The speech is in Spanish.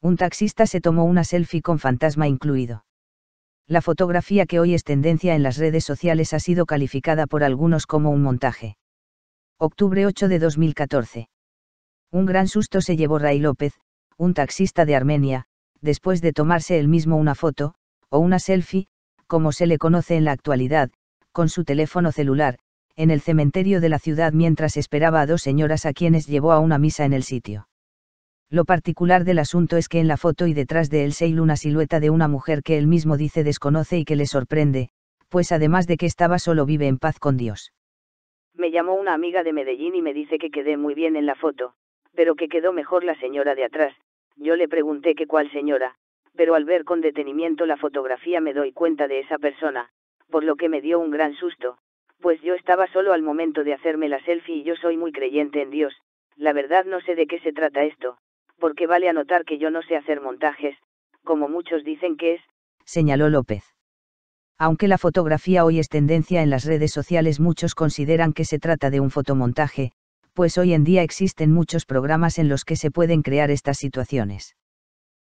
Un taxista se tomó una selfie con fantasma incluido. La fotografía que hoy es tendencia en las redes sociales ha sido calificada por algunos como un montaje. Octubre 8 de 2014. Un gran susto se llevó Ray López, un taxista de Armenia, después de tomarse él mismo una foto, o una selfie, como se le conoce en la actualidad, con su teléfono celular, en el cementerio de la ciudad mientras esperaba a dos señoras a quienes llevó a una misa en el sitio. Lo particular del asunto es que en la foto y detrás de él se una silueta de una mujer que él mismo dice desconoce y que le sorprende, pues además de que estaba solo vive en paz con Dios. Me llamó una amiga de Medellín y me dice que quedé muy bien en la foto, pero que quedó mejor la señora de atrás. Yo le pregunté que cuál señora, pero al ver con detenimiento la fotografía me doy cuenta de esa persona, por lo que me dio un gran susto, pues yo estaba solo al momento de hacerme la selfie y yo soy muy creyente en Dios, la verdad no sé de qué se trata esto, porque vale anotar que yo no sé hacer montajes, como muchos dicen que es, señaló López. Aunque la fotografía hoy es tendencia en las redes sociales, muchos consideran que se trata de un fotomontaje, pues hoy en día existen muchos programas en los que se pueden crear estas situaciones.